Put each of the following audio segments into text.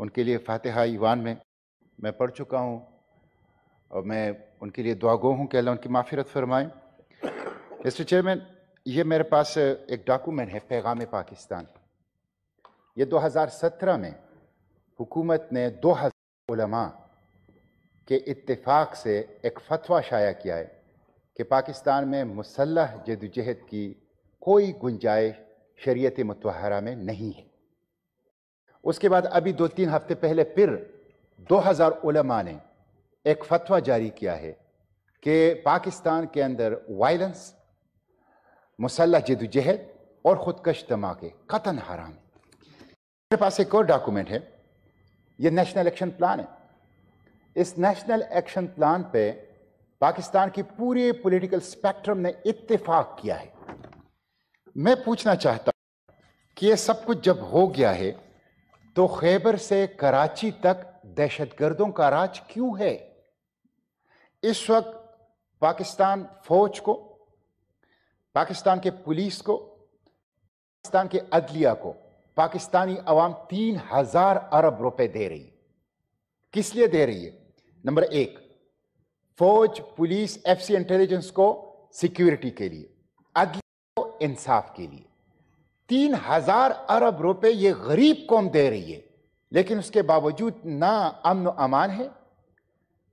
उनके लिए फ़ातहा ईवान में मैं पढ़ चुका हूँ और मैं उनके लिए दुआगो हूँ कि उनकी माफिरत फरमाएँ मिस्टर चेयरमैन ये मेरे पास एक डॉक्यूमेंट है पैगाम पाकिस्तान ये 2017 में हुकूमत ने दो हज़ार के इतफाक़ से एक फतवा शाया किया है कि पाकिस्तान में मुसलह जदोजहद की कोई गुंजाइश शरीत मतहरा में नहीं है उसके बाद अभी दो तीन हफ्ते पहले फिर दो हज़ार उलमा ने एक फतवा जारी किया है कि पाकिस्तान के अंदर वायलेंस मुसल्ह जदोजहद और ख़ुदकश धमाके कतन हराम मेरे पास एक और डॉक्यूमेंट है ये नेशनल एक्शन प्लान है इस नेशनल एक्शन प्लान पे पाकिस्तान की पूरे पॉलिटिकल स्पेक्ट्रम ने इत्तेफाक किया है मैं पूछना चाहता कि ये सब कुछ जब हो गया है तो खैबर से कराची तक दहशतगर्दों का राज क्यों है इस वक्त पाकिस्तान फौज को पाकिस्तान के पुलिस को पाकिस्तान के अदलिया को पाकिस्तानी अवाम तीन हजार अरब रुपए दे रही किस लिए दे रही है नंबर एक फौज पुलिस एफसी इंटेलिजेंस को सिक्योरिटी के लिए अदलिया को इंसाफ के लिए तीन हजार अरब रुपए ये गरीब कौम दे रही है लेकिन उसके बावजूद ना अमन अमान है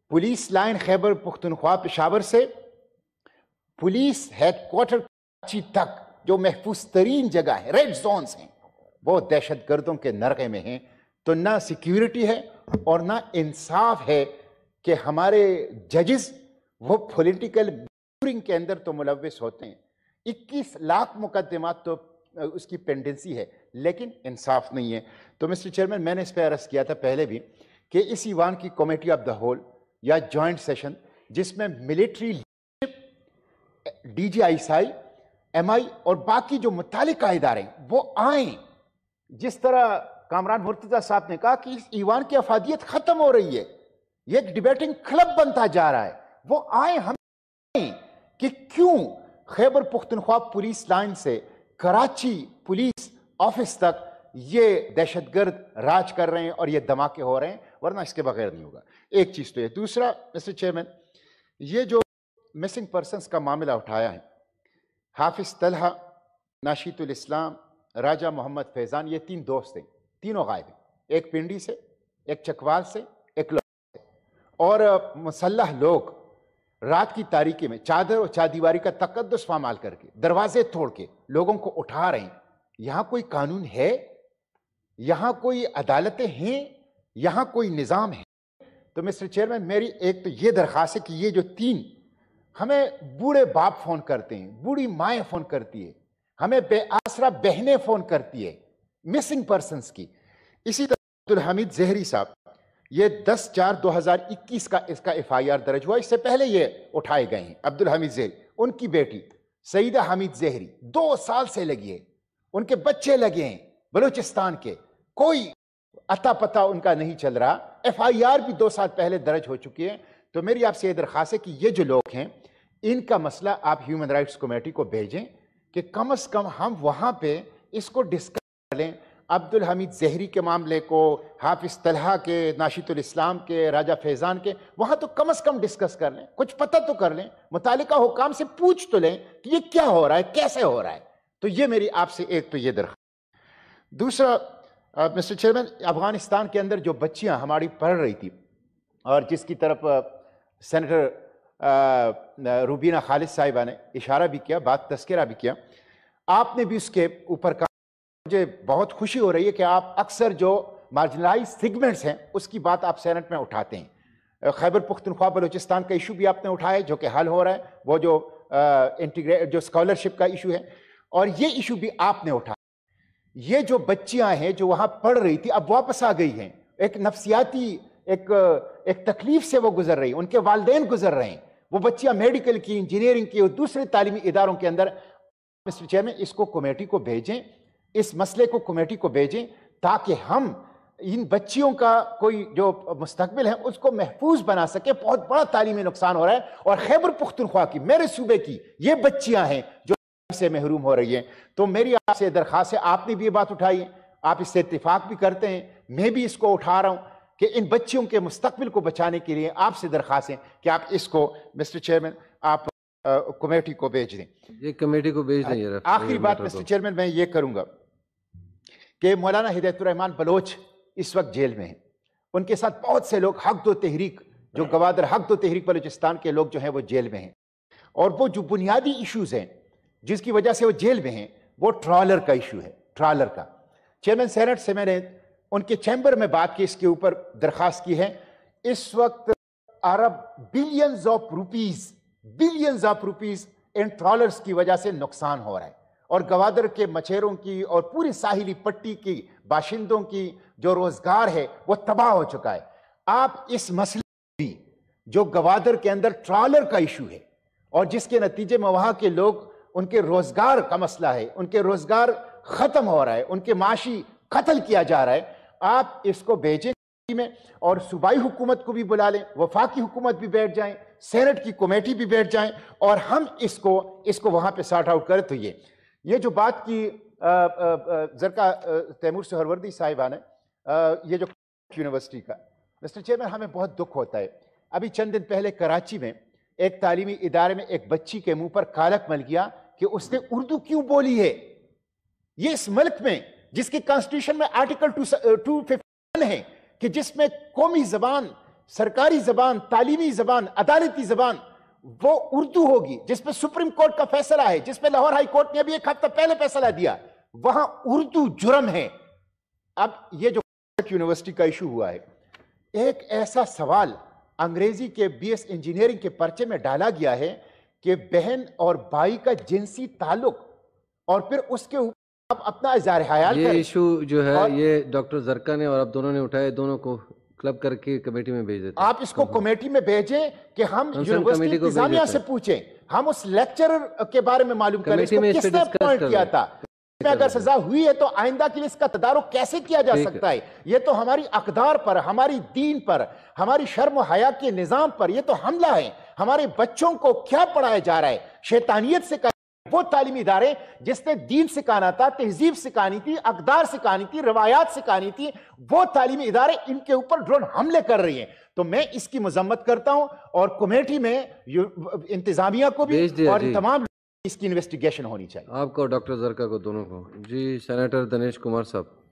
पुलिस लाइन खैबर पुख्तनख्वा पेशावर से पुलिस हेडक्वार्टर कराची तक जो महफूज तरीन जगह है रेड जोन हैं वो दहशत गर्दों के नरके में हैं तो ना सिक्योरिटी है और ना इंसाफ है कि हमारे जजेस वो पोलिटिकल के अंदर तो मुलविस होते हैं 21 लाख मुकदमा तो उसकी पेंडेंसी है लेकिन इंसाफ नहीं है तो मिस्टर चेयरमैन मैंने इस पर अर्ज़ किया था पहले भी कि इस ईवान की कमेटी ऑफ द होल या जॉइंट सेशन जिसमें military D G I S I M I और बाकी जो मुतल इदारे वो आए जिस तरह कामरान मुर्तजा साहब ने कहा कि इस ईवान की अफादियत ख़त्म हो रही है ये एक डिबेटिंग क्लब बनता जा रहा है वो आए हम कि क्यों खैबर पुख्तनख्वा पुलिस लाइन से कराची पुलिस ऑफिस तक ये दहशतगर्द राज कर रहे हैं और ये धमाके हो रहे हैं वरना इसके बगैर नहीं होगा एक चीज़ तो ये दूसरा मिस्टर चेयरमैन ये जो मिसिंग पर्सन का मामला उठाया है हाफिज तलहा नाशीतुल इस्लाम राजा मोहम्मद फैज़ान ये तीन दोस्त हैं तीनों गायब हैं एक पिंडी से एक चकवाल से एक लोग और मुसल्ह लोग रात की तारीखी में चादर और चादीवारी का तकदस फामाल करके दरवाजे तोड़ के लोगों को उठा रहे हैं यहां कोई कानून है यहां कोई अदालतें हैं यहां कोई निज़ाम है तो मिस्टर चेयरमैन मेरी एक तो ये दरखास्त है कि ये जो तीन हमें बूढ़े बाप फ़ोन करते हैं बूढ़ी माएँ फ़ोन करती है हमें बेआसरा बहनें फ़ोन करती है मिसिंग पर्सन की इसी तरह अब्दुल हमीद जहरी साहब ये 10 चार 2021 का इसका एफआईआर दर्ज हुआ इससे पहले ये उठाए गए हैं अब्दुल हमीद जहरी उनकी बेटी सईदा हमीद जहरी दो साल से लगी है उनके बच्चे लगे हैं बलूचिस्तान के कोई अता पता उनका नहीं चल रहा एफ भी दो साल पहले दर्ज हो चुकी है तो मेरी आपसे ये दरख्वास्त है कि ये जो लोग हैं इनका मसला आप ह्यूमन राइट्स कमेटी को भेजें कि कम अज़ कम हम वहां पे इसको डिस्कस कर लें अब्दुल हमीद जहरी के मामले को हाफिज तलहा के नाशितम के राजा फैज़ान के वहाँ तो कम अज़ कम डिस्कस कर लें कुछ पता तो कर लें मुतल हुकाम से पूछ तो लें कि ये क्या हो रहा है कैसे हो रहा है तो ये मेरी आपसे एक तो ये दरख्त दूसरा मिस्टर चेयरमैन अफ़गानिस्तान के अंदर जो बच्चियाँ हमारी पढ़ रही थी और जिसकी तरफ सेनेटर रूबीना खालिद साहिबा ने इशारा भी किया बात तस्करा भी किया आपने भी उसके ऊपर का मुझे बहुत खुशी हो रही है कि आप अक्सर जो मार्जिनलाइज सिगमेंट्स हैं उसकी बात आप सैनट में उठाते हैं खैबर पुख्तनख्वा बलोचिस्तान का इशू भी आपने उठाया जो कि हल हो रहा है वो जो इंटीग्रेट जो स्कॉलरशिप का इशू है और ये इशू भी आपने उठाया ये जो बच्चियां हैं जो वहाँ पढ़ रही थी अब वापस आ गई हैं एक नफसियाती एक एक तकलीफ से वो गुजर रही उनके वालदेन गुजर रहे हैं वो बच्चियाँ मेडिकल की इंजीनियरिंग की और दूसरे तालीमी इदारों के अंदर मिस्टर चेयरमैन इसको कमेटी को भेजें इस मसले को कमेटी को भेजें ताकि हम इन बच्चियों का कोई जो मुस्तबिल है उसको महफूज बना सके बहुत बड़ा तालीमी नुकसान हो रहा है और खैबर पुख्तनख्वा की मेरे सूबे की ये बच्चियां हैं जो से महरूम हो रही हैं तो मेरी आपसे दरख्वास्त है आपने भी ये बात उठाई है आप इससे इतफाक भी करते हैं मैं भी इसको उठा रहा हूँ कि इन बच्चियों के मुस्तबिल को बचाने के लिए आपसे दरख्वास्त है कि आप इसको मिस्टर चेयरमैन आप कमेटी को भेज दें ये कमेटी को भेज दें आखिरी बात मिस्टर चेयरमैन मैं ये करूँगा कि मौलाना हिदायतरहमान बलोच इस वक्त जेल में हैं उनके साथ बहुत से लोग हक दो तहरीक जो गवादर हक दो तहरीक बलोचिस्तान के लोग जो हैं वो जेल में हैं और वो जो बुनियादी इशूज हैं जिसकी वजह से वो जेल में हैं वो ट्रॉलर का इशू है ट्रॉलर का चेयरमैन सैनट से मैंने उनके चैम्बर में बात की इसके ऊपर दरख्वास्त की है इस वक्त अरब billions of rupees billions of rupees इन ट्रॉलर्स की वजह से नुकसान हो रहा है और गवादर के मछेरों की और पूरी साहिली पट्टी की बाशिंदों की जो रोजगार है वो तबाह हो चुका है आप इस मसले भी जो गवादर के अंदर ट्रॉलर का इशू है और जिसके नतीजे में वहाँ के लोग उनके रोजगार का मसला है उनके रोजगार खत्म हो रहा है उनके माशी कत्ल किया जा रहा है आप इसको भेजें में और सूबाई हुकूमत को भी बुला लें वफाकी हुकूमत भी बैठ जाए सेनेट की कमेटी भी बैठ जाए और हम इसको इसको वहाँ पे सार्ट आउट करें तो ये ये जो बात की जरका तैमूर सोहरवर्दी साहिबा ने ये जो यूनिवर्सिटी का मिस्टर चेयरमैन हमें बहुत दुख होता है अभी चंद दिन पहले कराची में एक तालीमी इदारे में एक बच्ची के मुंह पर कालक मल गया कि उसने उर्दू क्यों बोली है ये इस मुल्क में जिसके कॉन्स्टिट्यूशन में आर्टिकल टू टू फिफ्टी है कि जिसमें कौमी जबान सरकारी जबान तालीमी जबान अदालती जबान वो उर्दू होगी जिसपे सुप्रीम कोर्ट का फैसला है जिसपे लाहौर हाई कोर्ट ने अभी एक हफ्ता पहले फैसला दिया वहां उर्दू जुर्म है अब ये जो यूनिवर्सिटी का इशू हुआ है एक ऐसा सवाल अंग्रेजी के बीएस इंजीनियरिंग के पर्चे में डाला गया है कि बहन और भाई का जिनसी ताल्लुक और फिर उसके ऊपर अपना इजहार हयाल ये इशू जो है ये डॉक्टर जरका ने और अब दोनों ने उठाए दोनों को क्लब करके कमेटी में भेज देते आप इसको कमेटी में भेजें कि हम यूनिवर्सिटी इंतजामिया से पूछें हम उस लेक्चरर के बारे में मालूम करें इसको किसने अपॉइंट किया था अगर सजा हुई है तो आइंदा के लिए इसका तदारुक कैसे किया जा सकता है यह तो हमारी अकदार पर हमारी दीन पर हमारी शर्म हया के निज़ाम पर यह तो हमला है हमारे बच्चों को क्या पढ़ाया जा रहा है शैतानियत से वो तालीमी इदारे जिसने दीन सिखाना था तहजीब सिखानी थी अकदार सिखानी थी रवायात सिखानी थी वो तालीमी इदारे इनके ऊपर ड्रोन हमले कर रही हैं तो मैं इसकी मजम्मत करता हूं और कमेटी में इंतजामिया को भी और तमाम इसकी इन्वेस्टिगेशन होनी चाहिए आपको डॉक्टर जरका को दोनों को जी सेनेटर दिनेश कुमार साहब